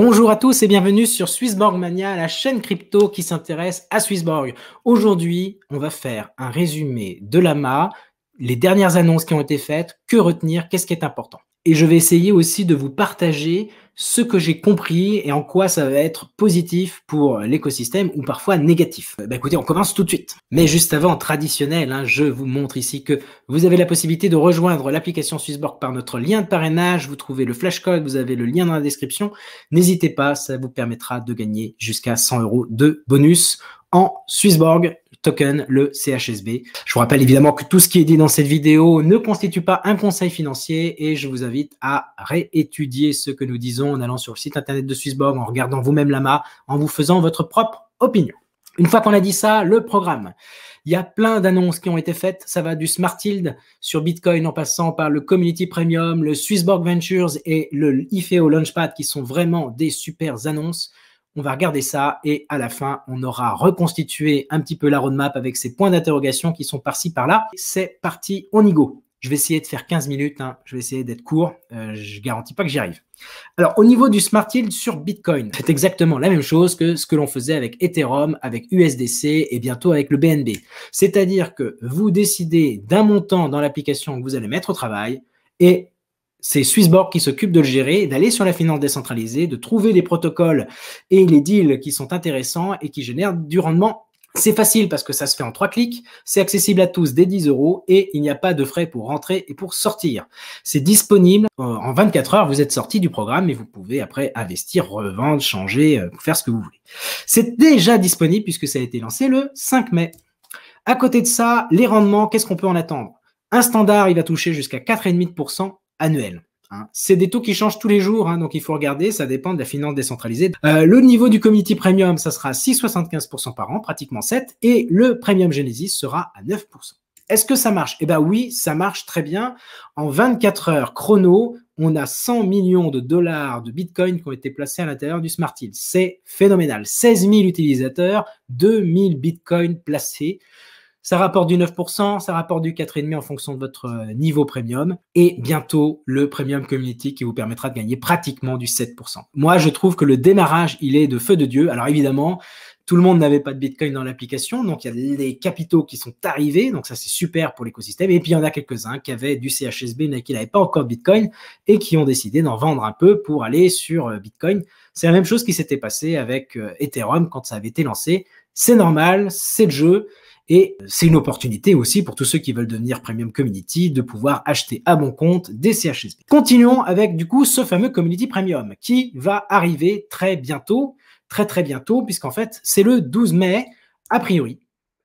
Bonjour à tous et bienvenue sur Swissborg Mania, la chaîne crypto qui s'intéresse à Swissborg. Aujourd'hui, on va faire un résumé de l'AMA, les dernières annonces qui ont été faites, que retenir, qu'est-ce qui est important et je vais essayer aussi de vous partager ce que j'ai compris et en quoi ça va être positif pour l'écosystème ou parfois négatif. Bah écoutez, on commence tout de suite. Mais juste avant, traditionnel, hein, je vous montre ici que vous avez la possibilité de rejoindre l'application Swissborg par notre lien de parrainage. Vous trouvez le flashcode, vous avez le lien dans la description. N'hésitez pas, ça vous permettra de gagner jusqu'à 100 euros de bonus en Swissborg token, le CHSB. Je vous rappelle évidemment que tout ce qui est dit dans cette vidéo ne constitue pas un conseil financier et je vous invite à réétudier ce que nous disons en allant sur le site internet de Swissborg, en regardant vous-même l'AMA, en vous faisant votre propre opinion. Une fois qu'on a dit ça, le programme. Il y a plein d'annonces qui ont été faites. Ça va du Smartild sur Bitcoin en passant par le Community Premium, le Swissborg Ventures et le IFEO Launchpad qui sont vraiment des super annonces. On va regarder ça et à la fin, on aura reconstitué un petit peu la roadmap avec ces points d'interrogation qui sont par-ci, par-là. C'est parti, on y go. Je vais essayer de faire 15 minutes, hein. je vais essayer d'être court, Je euh, je garantis pas que j'y arrive. Alors au niveau du smart yield sur Bitcoin, c'est exactement la même chose que ce que l'on faisait avec Ethereum, avec USDC et bientôt avec le BNB. C'est-à-dire que vous décidez d'un montant dans l'application que vous allez mettre au travail et c'est Swissborg qui s'occupe de le gérer, d'aller sur la finance décentralisée, de trouver les protocoles et les deals qui sont intéressants et qui génèrent du rendement. C'est facile parce que ça se fait en trois clics, c'est accessible à tous dès 10 euros et il n'y a pas de frais pour rentrer et pour sortir. C'est disponible euh, en 24 heures, vous êtes sorti du programme et vous pouvez après investir, revendre, changer, euh, faire ce que vous voulez. C'est déjà disponible puisque ça a été lancé le 5 mai. À côté de ça, les rendements, qu'est-ce qu'on peut en attendre un standard, il va toucher jusqu'à 4,5% annuel. Hein. C'est des taux qui changent tous les jours, hein, donc il faut regarder, ça dépend de la finance décentralisée. Euh, le niveau du Comité premium, ça sera 6,75% par an, pratiquement 7%, et le premium Genesis sera à 9%. Est-ce que ça marche Eh bien oui, ça marche très bien. En 24 heures chrono, on a 100 millions de dollars de Bitcoin qui ont été placés à l'intérieur du Smart C'est phénoménal. 16 000 utilisateurs, 2 000 Bitcoins placés. Ça rapporte du 9%, ça rapporte du 4,5% en fonction de votre euh, niveau premium. Et bientôt, le premium community qui vous permettra de gagner pratiquement du 7%. Moi, je trouve que le démarrage, il est de feu de Dieu. Alors évidemment, tout le monde n'avait pas de Bitcoin dans l'application, donc il y a des capitaux qui sont arrivés, donc ça c'est super pour l'écosystème. Et puis il y en a quelques-uns qui avaient du CHSB mais qui n'avaient pas encore Bitcoin et qui ont décidé d'en vendre un peu pour aller sur euh, Bitcoin. C'est la même chose qui s'était passé avec euh, Ethereum quand ça avait été lancé. C'est normal, c'est le jeu. Et c'est une opportunité aussi pour tous ceux qui veulent devenir Premium Community de pouvoir acheter à bon compte des CHSP. Continuons avec du coup ce fameux Community Premium qui va arriver très bientôt, très très bientôt, puisqu'en fait c'est le 12 mai, a priori.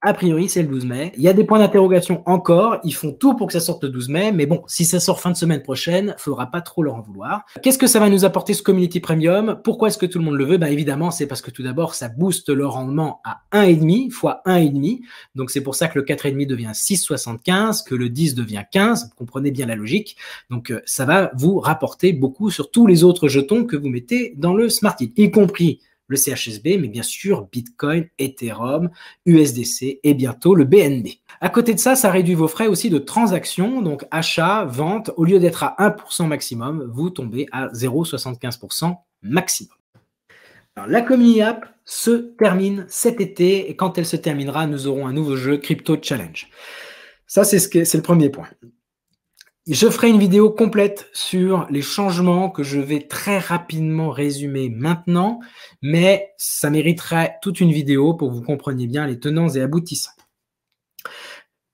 A priori, c'est le 12 mai. Il y a des points d'interrogation encore. Ils font tout pour que ça sorte le 12 mai. Mais bon, si ça sort fin de semaine prochaine, faudra pas trop leur en vouloir. Qu'est-ce que ça va nous apporter ce Community Premium Pourquoi est-ce que tout le monde le veut Bah évidemment, c'est parce que tout d'abord, ça booste le rendement à 1,5 fois 1,5. Donc c'est pour ça que le 4,5 devient 6,75, que le 10 devient 15. Vous comprenez bien la logique. Donc euh, ça va vous rapporter beaucoup sur tous les autres jetons que vous mettez dans le smartkit, y compris le CHSB, mais bien sûr Bitcoin, Ethereum, USDC et bientôt le BNB. À côté de ça, ça réduit vos frais aussi de transactions, donc achat, vente, au lieu d'être à 1% maximum, vous tombez à 0,75% maximum. Alors, la Community App se termine cet été et quand elle se terminera, nous aurons un nouveau jeu Crypto Challenge. Ça, c'est ce le premier point. Je ferai une vidéo complète sur les changements que je vais très rapidement résumer maintenant, mais ça mériterait toute une vidéo pour que vous compreniez bien les tenants et aboutissants.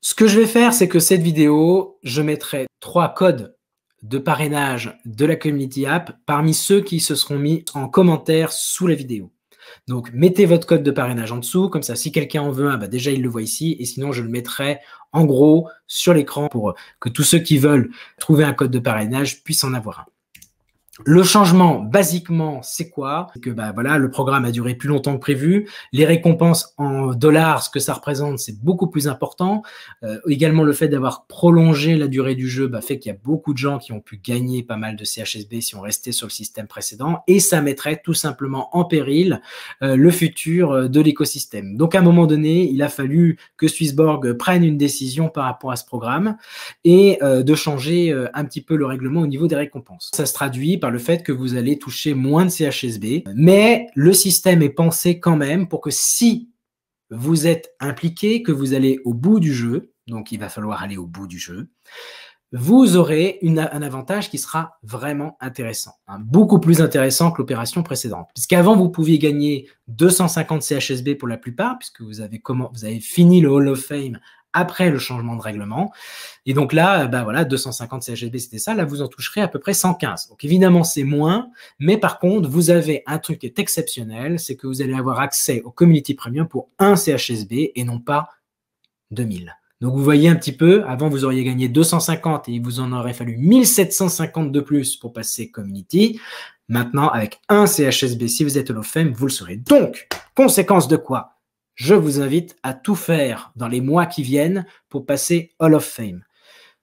Ce que je vais faire, c'est que cette vidéo, je mettrai trois codes de parrainage de la Community App parmi ceux qui se seront mis en commentaire sous la vidéo. Donc, mettez votre code de parrainage en dessous, comme ça, si quelqu'un en veut un, bah déjà, il le voit ici, et sinon, je le mettrai en gros sur l'écran pour que tous ceux qui veulent trouver un code de parrainage puissent en avoir un. Le changement, basiquement, c'est quoi que bah, voilà, le programme a duré plus longtemps que prévu. Les récompenses en dollars, ce que ça représente, c'est beaucoup plus important. Euh, également, le fait d'avoir prolongé la durée du jeu bah, fait qu'il y a beaucoup de gens qui ont pu gagner pas mal de CHSB si on restait sur le système précédent. Et ça mettrait tout simplement en péril euh, le futur euh, de l'écosystème. Donc, à un moment donné, il a fallu que Swissborg prenne une décision par rapport à ce programme et de changer un petit peu le règlement au niveau des récompenses. Ça se traduit par le fait que vous allez toucher moins de CHSB, mais le système est pensé quand même pour que si vous êtes impliqué, que vous allez au bout du jeu, donc il va falloir aller au bout du jeu, vous aurez un avantage qui sera vraiment intéressant, hein, beaucoup plus intéressant que l'opération précédente. Puisqu'avant, vous pouviez gagner 250 CHSB pour la plupart, puisque vous avez, comment, vous avez fini le Hall of Fame après le changement de règlement. Et donc là, euh, bah voilà, 250 CHSB, c'était ça. Là, vous en toucherez à peu près 115. Donc évidemment, c'est moins, mais par contre, vous avez un truc qui est exceptionnel, c'est que vous allez avoir accès au Community Premium pour un CHSB et non pas 2000. Donc vous voyez un petit peu, avant vous auriez gagné 250 et il vous en aurait fallu 1750 de plus pour passer Community. Maintenant, avec un CHSB, si vous êtes au vous le serez. Donc, conséquence de quoi je vous invite à tout faire dans les mois qui viennent pour passer Hall of Fame.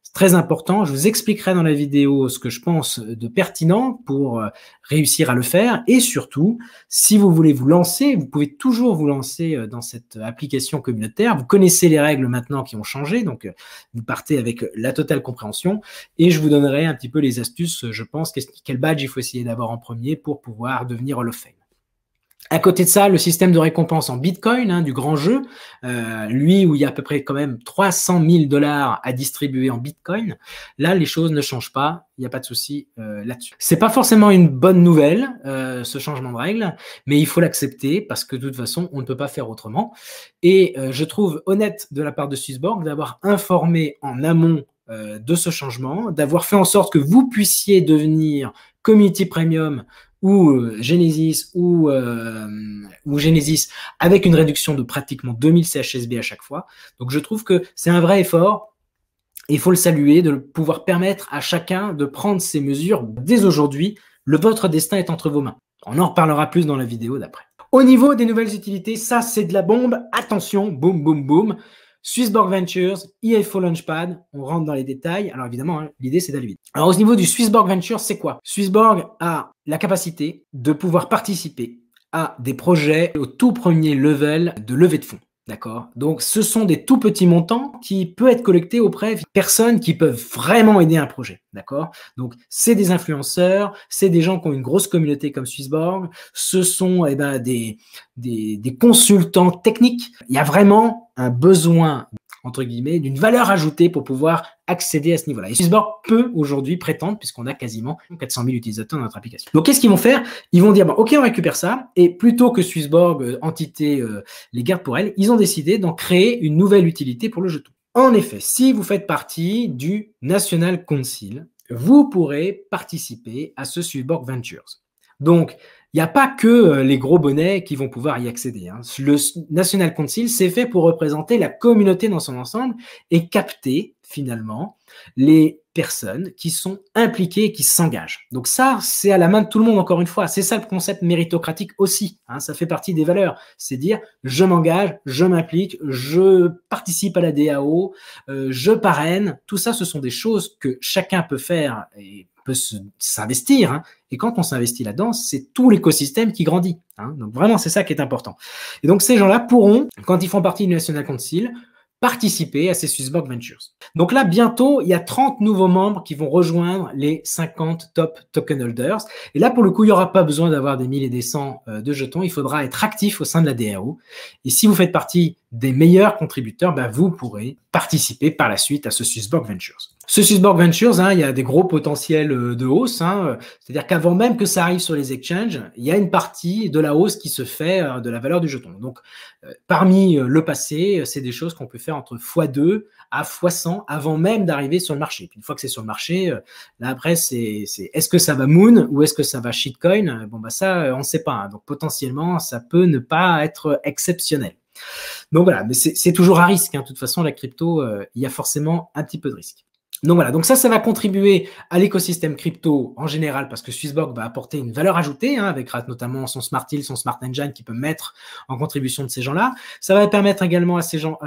C'est très important. Je vous expliquerai dans la vidéo ce que je pense de pertinent pour euh, réussir à le faire. Et surtout, si vous voulez vous lancer, vous pouvez toujours vous lancer euh, dans cette application communautaire. Vous connaissez les règles maintenant qui ont changé, donc euh, vous partez avec la totale compréhension. Et je vous donnerai un petit peu les astuces, je pense, quel badge il faut essayer d'avoir en premier pour pouvoir devenir Hall of Fame. À côté de ça, le système de récompense en Bitcoin hein, du grand jeu, euh, lui où il y a à peu près quand même 300 000 dollars à distribuer en Bitcoin, là les choses ne changent pas, il n'y a pas de souci euh, là-dessus. C'est pas forcément une bonne nouvelle euh, ce changement de règle, mais il faut l'accepter parce que de toute façon on ne peut pas faire autrement. Et je trouve honnête de la part de Swissborg d'avoir informé en amont de ce changement, d'avoir fait en sorte que vous puissiez devenir community premium ou euh, Genesis ou, euh, ou Genesis avec une réduction de pratiquement 2000 CHSB à chaque fois. Donc je trouve que c'est un vrai effort. Il faut le saluer, de pouvoir permettre à chacun de prendre ses mesures dès aujourd'hui. Le votre destin est entre vos mains. On en reparlera plus dans la vidéo d'après. Au niveau des nouvelles utilités, ça c'est de la bombe. Attention, boum, boum, boum. Swissborg Ventures, IFO e Launchpad, on rentre dans les détails. Alors évidemment, hein, l'idée c'est d'aller vite. Alors au niveau du Swissborg Ventures, c'est quoi Swissborg a la capacité de pouvoir participer à des projets au tout premier level de levée de fonds. D'accord Donc, ce sont des tout petits montants qui peuvent être collectés auprès de personnes qui peuvent vraiment aider un projet. D'accord Donc, c'est des influenceurs, c'est des gens qui ont une grosse communauté comme Swissborg, ce sont et eh ben, des, des consultants techniques. Il y a vraiment un besoin entre guillemets, d'une valeur ajoutée pour pouvoir accéder à ce niveau-là. Et Swissborg peut aujourd'hui prétendre, puisqu'on a quasiment 400 000 utilisateurs dans notre application. Donc, qu'est-ce qu'ils vont faire Ils vont dire, bon, bah, OK, on récupère ça. Et plutôt que Swissborg, euh, entité, euh, les garde pour elle, ils ont décidé d'en créer une nouvelle utilité pour le jeton. En effet, si vous faites partie du National Council, vous pourrez participer à ce Swissborg Ventures. Donc, il n'y a pas que euh, les gros bonnets qui vont pouvoir y accéder. Hein. Le National Council, c'est fait pour représenter la communauté dans son ensemble et capter finalement les personnes qui sont impliquées qui s'engagent. Donc ça, c'est à la main de tout le monde, encore une fois. C'est ça le concept méritocratique aussi. Hein. Ça fait partie des valeurs. C'est dire, je m'engage, je m'implique, je participe à la DAO, euh, je parraine. Tout ça, ce sont des choses que chacun peut faire et peut s'investir. Hein. Et quand on s'investit là-dedans, c'est tout l'écosystème qui grandit. Hein. Donc vraiment, c'est ça qui est important. Et donc ces gens-là pourront, quand ils font partie du National Council, participer à ces Swissborg Ventures. Donc là, bientôt, il y a 30 nouveaux membres qui vont rejoindre les 50 top token holders. Et là, pour le coup, il n'y aura pas besoin d'avoir des 1000 et des 100 euh, de jetons. Il faudra être actif au sein de la DRO. Et si vous faites partie des meilleurs contributeurs, ben, vous pourrez participer par la suite à ce Swissborg Ventures. Ce Swissborg Ventures, hein, il y a des gros potentiels euh, de hausse. Hein. C'est-à-dire qu'avant même que ça arrive sur les exchanges, il y a une partie de la hausse qui se fait euh, de la valeur du jeton. Donc, euh, parmi le passé, c'est des choses qu'on peut faire entre x2 à x100 avant même d'arriver sur le marché. une fois que c'est sur le marché, là après, c'est est, ce que ça va moon ou est-ce que ça va shitcoin Bon, bah ça, on ne sait pas. Hein. donc, potentiellement, ça peut ne pas être exceptionnel. Donc voilà, mais c'est toujours à risque. De toute façon, la crypto, il y a forcément un petit peu de risque. Donc voilà, donc ça, ça va contribuer à l'écosystème crypto en général parce que Swissborg va apporter une valeur ajoutée hein, avec notamment son Smart Hill, son Smart Engine qui peut mettre en contribution de ces gens-là. Ça va permettre également à ces gens,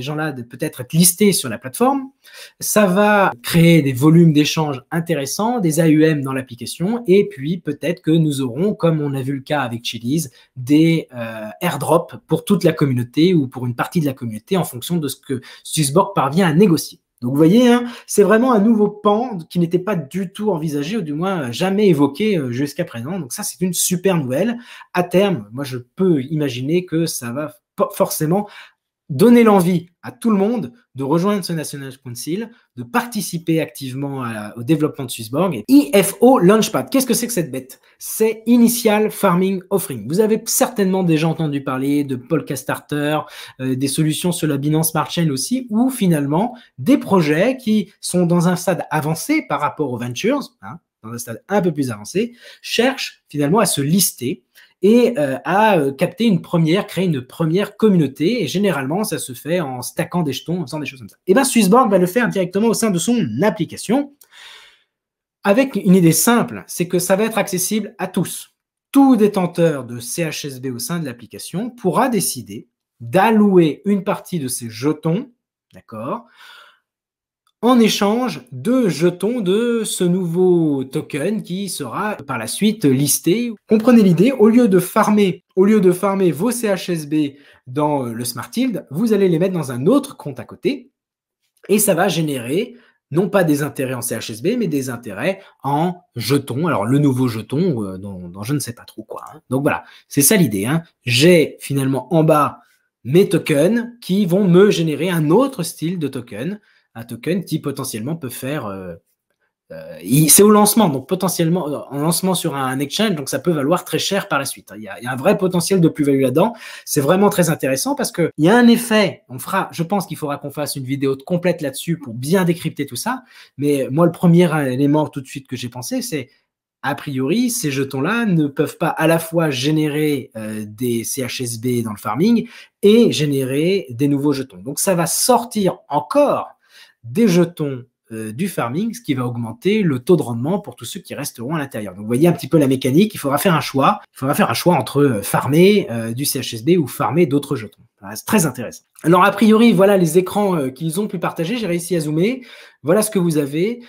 gens-là de peut-être être listés sur la plateforme. Ça va créer des volumes d'échanges intéressants, des AUM dans l'application et puis peut-être que nous aurons, comme on a vu le cas avec Chili's, des euh, airdrops pour toute la communauté ou pour une partie de la communauté en fonction de ce que Swissborg parvient à négocier. Donc vous voyez, hein, c'est vraiment un nouveau pan qui n'était pas du tout envisagé, ou du moins euh, jamais évoqué euh, jusqu'à présent. Donc ça, c'est une super nouvelle. À terme, moi, je peux imaginer que ça va forcément donner l'envie à tout le monde de rejoindre ce National Council, de participer activement au développement de Swissborg. IFO Launchpad, qu'est-ce que c'est que cette bête C'est Initial Farming Offering. Vous avez certainement déjà entendu parler de Polka Starter, euh, des solutions sur la Binance Smart Chain aussi, ou finalement des projets qui sont dans un stade avancé par rapport aux ventures, hein, dans un stade un peu plus avancé, cherchent finalement à se lister et à euh, euh, capter une première, créer une première communauté. Et généralement, ça se fait en stackant des jetons, en faisant des choses comme ça. Et eh bien, Swissborg va le faire directement au sein de son application avec une idée simple, c'est que ça va être accessible à tous. Tout détenteur de CHSB au sein de l'application pourra décider d'allouer une partie de ses jetons, d'accord, en échange de jetons de ce nouveau token qui sera par la suite listé. Comprenez l'idée, au lieu de farmer, au lieu de farmer vos CHSB dans euh, le Smart Yield, vous allez les mettre dans un autre compte à côté et ça va générer non pas des intérêts en CHSB, mais des intérêts en jetons. Alors le nouveau jeton euh, dans je ne sais pas trop quoi. Hein. Donc voilà, c'est ça l'idée. Hein. J'ai finalement en bas mes tokens qui vont me générer un autre style de token un token qui potentiellement peut faire. Euh, euh, c'est au lancement, donc potentiellement euh, en lancement sur un exchange, donc ça peut valoir très cher par la suite. Hein. Il y a, un vrai potentiel de plus-value là-dedans. C'est vraiment très intéressant parce que il y a un effet. On fera, je pense qu'il faudra qu'on fasse une vidéo complète là-dessus pour bien décrypter tout ça. Mais moi, le premier élément tout de suite que j'ai pensé, c'est a priori, ces jetons-là ne peuvent pas à la fois générer des CHSB dans le farming et générer des nouveaux jetons. Donc ça va sortir encore des jetons euh, du farming, ce qui va augmenter le taux de rendement pour tous ceux qui resteront à l'intérieur. Donc vous voyez un petit peu la mécanique, il faudra faire un choix, il faudra faire un choix entre euh, farmer euh, du CHSB ou farmer d'autres jetons. c'est très intéressant. Alors a priori, voilà les écrans qu'ils ont pu partager, j'ai réussi à zoomer, voilà ce que vous avez.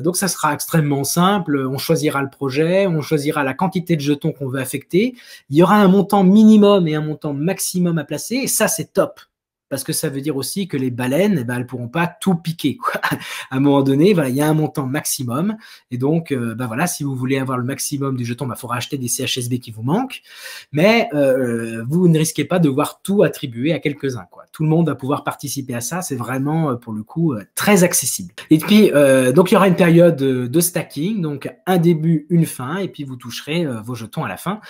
donc ça sera extrêmement simple, on choisira le projet, on choisira la quantité de jetons qu'on veut affecter, il y aura un montant minimum et un montant maximum à placer, et ça c'est top parce que ça veut dire aussi que les baleines, eh ben, elles pourront pas tout piquer. Quoi. À un moment donné, voilà, il y a un montant maximum. Et donc, bah voilà, si vous voulez avoir le maximum du jeton, il ben, faudra acheter des CHSB qui vous manquent. Mais euh, vous ne risquez pas de voir tout attribué à quelques-uns. Quoi. Tout le monde va pouvoir participer à ça. C'est vraiment, euh, pour le coup, euh, très accessible. Et puis, euh, donc, il y aura une période de stacking, donc un début, une fin, et puis vous toucherez vos jetons à la fin.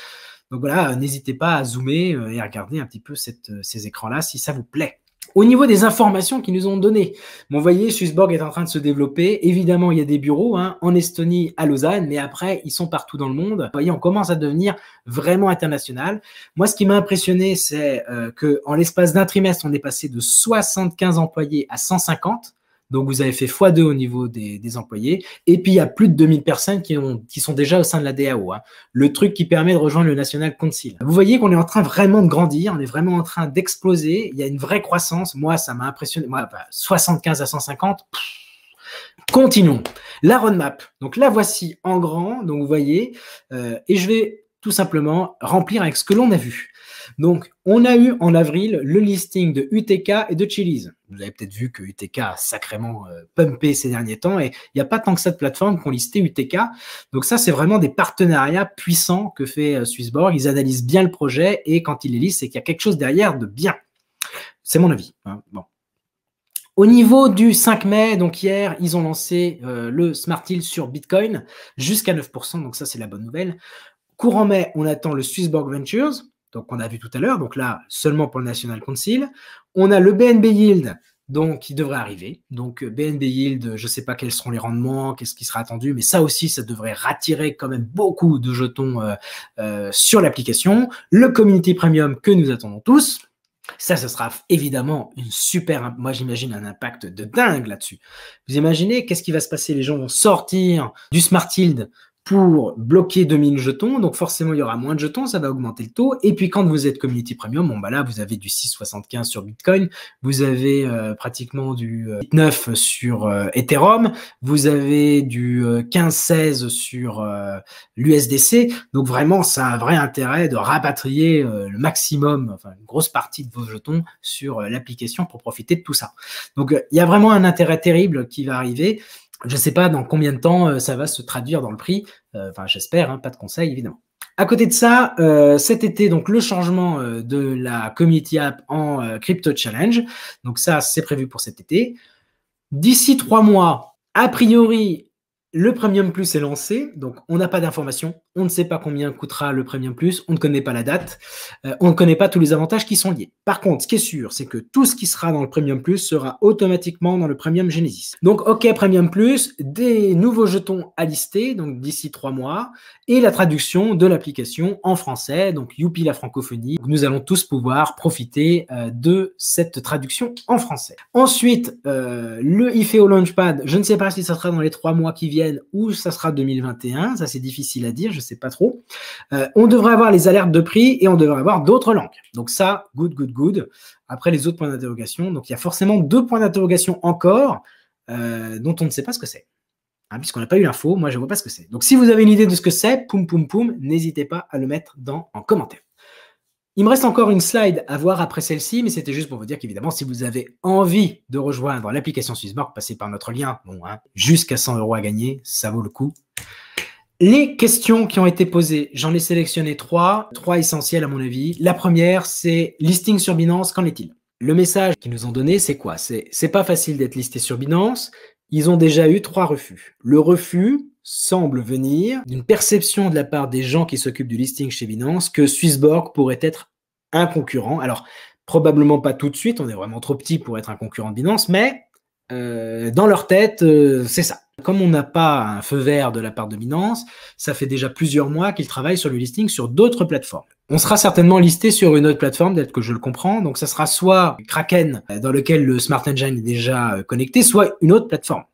Donc voilà, euh, n'hésitez pas à zoomer euh, et à regarder un petit peu euh, ces écrans-là si ça vous plaît. Au niveau des informations qu'ils nous ont données, vous voyez, Swissborg est en train de se développer. Évidemment, il y a des bureaux hein, en Estonie, à Lausanne, mais après, ils sont partout dans le monde. Vous voyez, on commence à devenir vraiment international. Moi, ce qui m'a impressionné, c'est que qu'en l'espace d'un trimestre, on est passé de 75 employés à 150. Donc, vous avez fait x2 au niveau des, employés. Et puis, il y a plus de 2000 personnes qui, ont, sont déjà au sein de la DAO. Hein. Le truc qui permet de rejoindre le National Council. Vous voyez qu'on est en train vraiment de grandir. On est vraiment en train d'exploser. Il y a une vraie croissance. Moi, ça m'a impressionné. Moi, 75 bah, à 150. continuons. La roadmap. Donc, la voici en grand. Donc, vous voyez. Euh, et je vais tout simplement remplir avec ce que l'on a vu. Donc, on a eu en avril le listing de UTK et de Chili's. Vous avez peut-être vu que UTK a sacrément euh, pumpé ces derniers temps et il n'y a pas tant que cette plateforme qu'on listé UTK. Donc ça, c'est vraiment des partenariats puissants que fait euh, Swissborg. Ils analysent bien le projet et quand ils les listent, c'est qu'il y a quelque chose derrière de bien. C'est mon avis. Hein. Bon. Au niveau du 5 mai, donc hier, ils ont lancé euh, le Smart Hill sur Bitcoin jusqu'à 9%, donc ça c'est la bonne nouvelle. Courant mai, on attend le Swissborg Ventures, donc on a vu tout à l'heure, donc là seulement pour le National Council. On a le BNB Yield, donc qui devrait arriver. Donc BNB euh, Yield, je ne sais pas quels seront les rendements, qu'est-ce qui sera attendu, mais ça aussi, ça devrait rattirer quand même beaucoup de jetons euh, euh, sur l'application. Le Community Premium que nous attendons tous. Ça, ce sera évidemment une super. Moi, j'imagine un impact de dingue là-dessus. Vous imaginez qu'est-ce qui va se passer Les gens vont sortir du Smart Yield pour bloquer 2000 jetons. Donc forcément, il y aura moins de jetons, ça va augmenter le taux. Et puis quand vous êtes community premium, bon, bah là, vous avez du 6,75 sur Bitcoin, vous avez euh, pratiquement du 9 euh, sur euh, Ethereum, vous avez du 15 sur l'USDC. Donc vraiment, ça a un vrai intérêt de rapatrier le maximum, enfin une grosse partie de vos jetons sur l'application pour profiter de tout ça. Donc il y a vraiment un intérêt terrible qui va arriver. Je ne sais pas dans combien de temps euh, ça va se traduire dans le prix. Euh, enfin, j'espère, hein, pas de conseil, évidemment. À côté de ça, euh, cet été, donc le changement de la Community App en Crypto Challenge. Donc ça, c'est prévu pour cet été. D'ici trois mois, a priori, le Premium Plus est lancé. Donc on n'a pas d'informations on ne sait pas combien coûtera le Premium Plus, on ne connaît pas la date, euh, on ne connaît pas tous les avantages qui sont liés. Par contre, ce qui est sûr, c'est que tout ce qui sera dans le Premium Plus sera automatiquement dans le Premium Genesis. Donc, OK, Premium Plus, des nouveaux jetons à lister, donc d'ici trois mois, et la traduction de l'application en français, donc Youpi la francophonie. Nous allons tous pouvoir profiter euh, de cette traduction en français. Ensuite, euh, le IFEO Launchpad, je ne sais pas si ça sera dans les trois mois qui viennent ou ça sera 2021, ça c'est difficile à dire. Je ne sais pas trop. Euh, on devrait avoir les alertes de prix et on devrait avoir d'autres langues. Donc ça, good, good, good. Après les autres points d'interrogation, donc il y a forcément deux points d'interrogation encore euh, dont on ne sait pas ce que c'est. Hein, puisqu'on n'a pas eu l'info, moi je ne vois pas ce que c'est. Donc si vous avez une idée de ce que c'est, poum poum poum, n'hésitez pas à le mettre dans, en commentaire. Il me reste encore une slide à voir après celle-ci, mais c'était juste pour vous dire qu'évidemment, si vous avez envie de rejoindre l'application Swissborg, passez par notre lien. Bon, hein, jusqu'à 100 euros à gagner, ça vaut le coup. Les questions qui ont été posées, j'en ai sélectionné trois, trois essentielles à mon avis. La première, c'est listing sur Binance, qu'en est-il Le message qu'ils nous ont donné, c'est quoi C'est c'est pas facile d'être listé sur Binance. Ils ont déjà eu trois refus. Le refus semble venir d'une perception de la part des gens qui s'occupent du listing chez Binance que Swissborg pourrait être un concurrent. Alors, probablement pas tout de suite, on est vraiment trop petit pour être un concurrent de Binance, mais euh, dans leur tête, euh, c'est ça. Comme on n'a pas un feu vert de la part de Binance, ça fait déjà plusieurs mois qu'ils travaillent sur le listing sur d'autres plateformes. On sera certainement listé sur une autre plateforme, d'être que je le comprends. Donc ça sera soit Kraken, euh, dans lequel le Smart Engine est déjà connecté, soit une autre plateforme.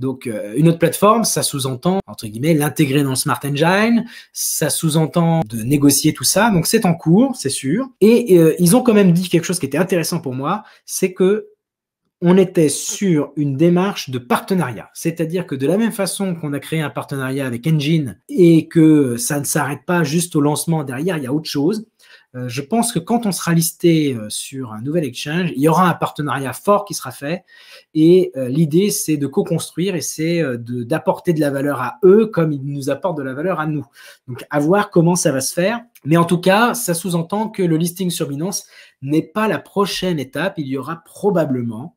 Donc une autre plateforme, ça sous-entend, entre guillemets, l'intégrer dans le Smart Engine, ça sous-entend de négocier tout ça. Donc c'est en cours, c'est sûr. Et ils ont quand même dit quelque chose qui était intéressant pour moi, c'est que on était sur une démarche de partenariat. C'est-à-dire que de la même façon qu'on a créé un partenariat avec Engine et que ça ne s'arrête pas juste au lancement derrière, il y a autre chose. Euh, je pense que quand on sera listé euh, sur un nouvel exchange, il y aura un partenariat fort qui sera fait. Et euh, l'idée, c'est de co-construire et c'est d'apporter de, la valeur à eux comme ils nous apportent de la valeur à nous. Donc, à voir comment ça va se faire. Mais en tout cas, ça sous-entend que le listing sur Binance n'est pas la prochaine étape. Il y aura probablement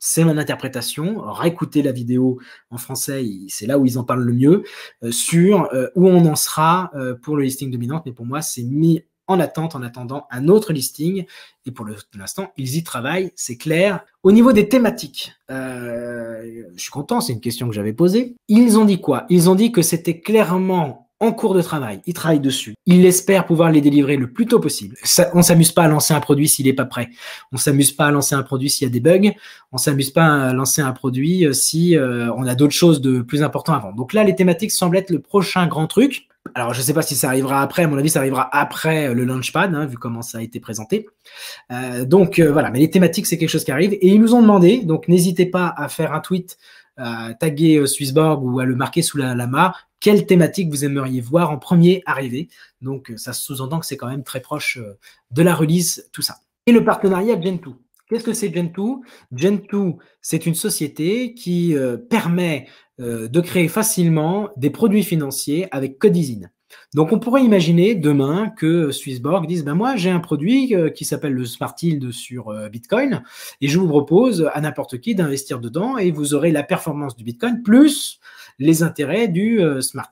c'est mon interprétation. Récoutez la vidéo en français, c'est là où ils en parlent le mieux, euh, sur euh, où on en sera euh, pour le listing dominant. Mais pour moi, c'est mis en attente, en attendant un autre listing. Et pour l'instant, ils y travaillent, c'est clair. Au niveau des thématiques, je suis content, c'est une question que j'avais posée. Ils ont dit quoi Ils ont dit que c'était clairement en cours de travail, il travaille dessus. Il espère pouvoir les délivrer le plus tôt possible. Ça, on s'amuse pas à lancer un produit s'il n'est pas prêt. On s'amuse pas à lancer un produit s'il y a des bugs. On s'amuse pas à lancer un produit euh, si euh, on a d'autres choses de plus important avant. Donc là, les thématiques semblent être le prochain grand truc. Alors, je ne sais pas si ça arrivera après. À mon avis, ça arrivera après euh, le Launchpad, hein, vu comment ça a été présenté. donc voilà, mais les thématiques, c'est quelque chose qui arrive. Et ils nous ont demandé, donc n'hésitez pas à faire un tweet à taguer euh, Swissborg ou à le marquer sous la lama, quelle thématique vous aimeriez voir en premier arriver. Donc euh, ça sous-entend que c'est quand même très proche euh, de la release, tout ça. Et le partenariat Gentoo. Qu'est-ce que c'est Gentoo Gentoo, c'est une société qui permet de créer facilement des produits financiers avec Codizine. Donc, on pourrait imaginer demain que Swissborg dise ben Moi, j'ai un produit euh, qui s'appelle le Smart sur euh, Bitcoin et je vous propose à n'importe qui d'investir dedans et vous aurez la performance du Bitcoin plus les intérêts du euh, Smart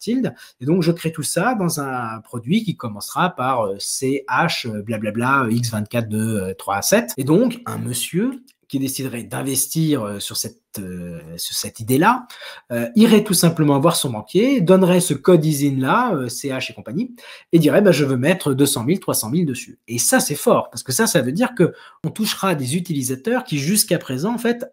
Et donc, je crée tout ça dans un produit qui commencera par CH blablabla X24 de 3 à 7. Et donc, un monsieur qui déciderait d'investir euh, sur cette, euh, cette idée-là, euh, irait tout simplement voir son banquier, donnerait ce code ISIN-là, CH et compagnie, et dirait bah, je veux mettre 200 000, 300 000 dessus. Et ça, c'est fort, parce que ça, ça veut dire que on touchera des utilisateurs qui, jusqu'à présent, en fait,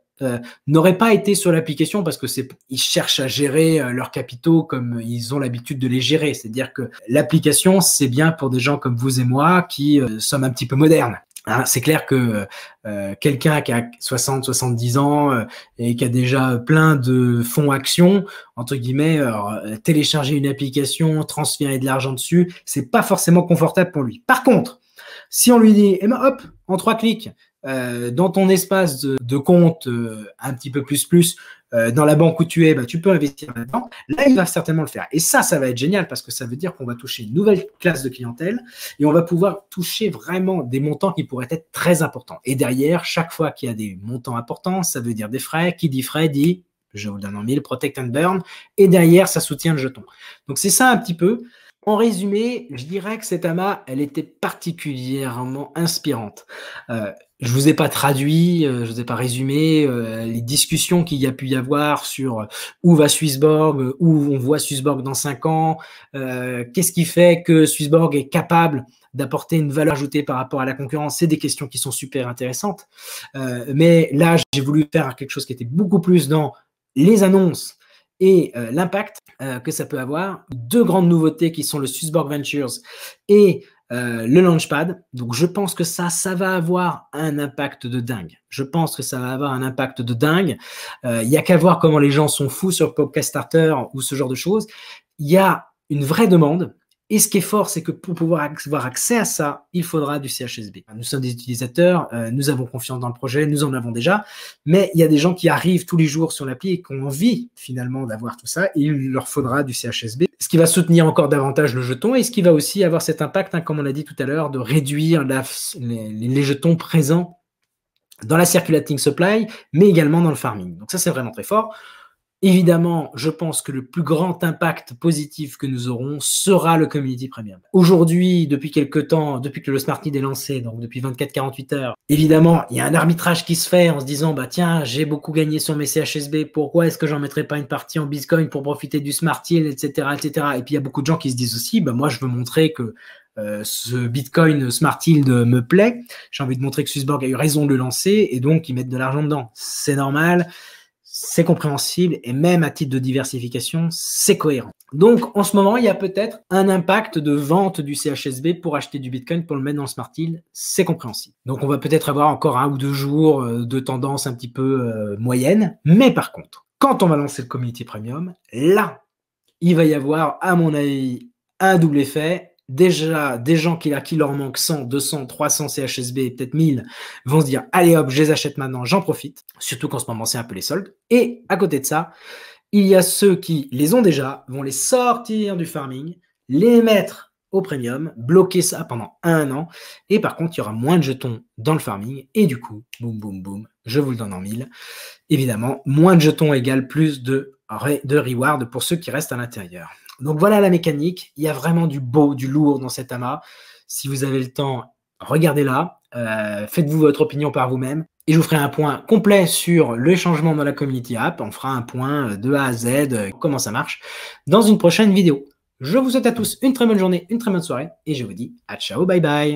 n'auraient pas été sur l'application parce que c'est ils cherchent à gérer leurs capitaux comme ils ont l'habitude de les gérer. C'est-à-dire que l'application c'est bien pour des gens comme vous et moi qui sommes un petit peu modernes. Hein, c'est clair que euh, quelqu'un qui a 60, 70 ans euh, et qui a déjà plein de fonds actions, entre guillemets, euh, télécharger une application, transférer de l'argent dessus, c'est pas forcément confortable pour lui. Par contre, si on lui dit, eh ben hop, en trois clics, dans ton espace de, de compte un petit peu plus plus, euh, dans la banque où tu es, bah, tu peux investir la banque. Là, il va certainement le faire. Et ça, ça va être génial parce que ça veut dire qu'on va toucher une nouvelle classe de clientèle et on va pouvoir toucher vraiment des montants qui pourraient être très importants. Et derrière, chaque fois qu'il y a des montants importants, ça veut dire des frais. Qui dit frais dit, je vous donne en mille, protect and burn. Et derrière, ça soutient le jeton. Donc, c'est ça un petit peu. En résumé, je dirais que cette AMA, elle était particulièrement inspirante. Euh, je vous ai pas traduit, euh, je vous ai pas résumé euh, les discussions qu'il y a pu y avoir sur euh, où va Swissborg, où on voit Swissborg dans cinq ans, qu'est-ce qui fait que Swissborg est capable d'apporter une valeur ajoutée par rapport à la concurrence. C'est des questions qui sont super intéressantes. mais là, j'ai voulu faire quelque chose qui était beaucoup plus dans les annonces et l'impact euh, que ça peut avoir. Deux grandes nouveautés qui sont le SwissBorg Ventures et euh, le Launchpad. Donc je pense que ça, ça va avoir un impact de dingue. Je pense que ça va avoir un impact de dingue. Euh, il n'y a qu'à voir comment les gens sont fous sur Podcast Starter ou ce genre de choses. Il y a une vraie demande. Et ce qui est fort, c'est que pour pouvoir avoir accès à ça, il faudra du CHSB. Nous sommes des utilisateurs, euh, nous avons confiance dans le projet, nous en avons déjà, mais il y a des gens qui arrivent tous les jours sur l'appli et qui ont envie finalement d'avoir tout ça, et il leur faudra du CHSB, ce qui va soutenir encore davantage le jeton et ce qui va aussi avoir cet impact, hein, comme on l'a dit tout à l'heure, de réduire les, les jetons présents dans la circulating supply, mais également dans le farming. Donc ça, c'est vraiment très fort. Évidemment, je pense que le plus grand impact positif que nous aurons sera le Community Premium. Aujourd'hui, depuis quelques temps, depuis que le Smart est lancé, donc depuis 24-48 heures, évidemment, il y a un arbitrage qui se fait en se disant, bah tiens, j'ai beaucoup gagné sur mes CHSB, pourquoi est-ce que j'en mettrais pas une partie en Bitcoin pour profiter du Smart etc., etc. Et puis il y a beaucoup de gens qui se disent aussi, bah moi je veux montrer que euh, ce Bitcoin Smart me plaît, j'ai envie de montrer que Swissborg a eu raison de le lancer et donc ils mettent de l'argent dedans. C'est normal c'est compréhensible et même à titre de diversification, c'est cohérent. Donc en ce moment, il y a peut-être un impact de vente du CHSB pour acheter du Bitcoin pour le mettre dans le Smart Deal, c'est compréhensible. Donc on va peut-être avoir encore un ou deux jours euh, de tendance un petit peu euh, moyenne, mais par contre, quand on va lancer le community premium, là, il va y avoir à mon avis un double effet déjà des gens qui, qui leur manquent 100, 200, 300 CHSB, peut-être 1000, vont se dire allez hop, je les achète maintenant, j'en profite. Surtout qu'en ce moment, c'est un peu les soldes. Et à côté de ça, il y a ceux qui les ont déjà, vont les sortir du farming, les mettre au premium, bloquer ça pendant un an. Et par contre, il y aura moins de jetons dans le farming. Et du coup, boum, boum, boum, je vous le donne en 1000. Évidemment, moins de jetons égale plus de, rewards de reward pour ceux qui restent à l'intérieur. Donc voilà la mécanique. Il y a vraiment du beau, du lourd dans cet amas. Si vous avez le temps, regardez-la. Euh, faites-vous votre opinion par vous-même. Et je vous ferai un point complet sur le changement dans la community app. On fera un point euh, de A à Z, euh, comment ça marche, dans une prochaine vidéo. Je vous souhaite à tous une très bonne journée, une très bonne soirée. Et je vous dis à ciao, bye bye.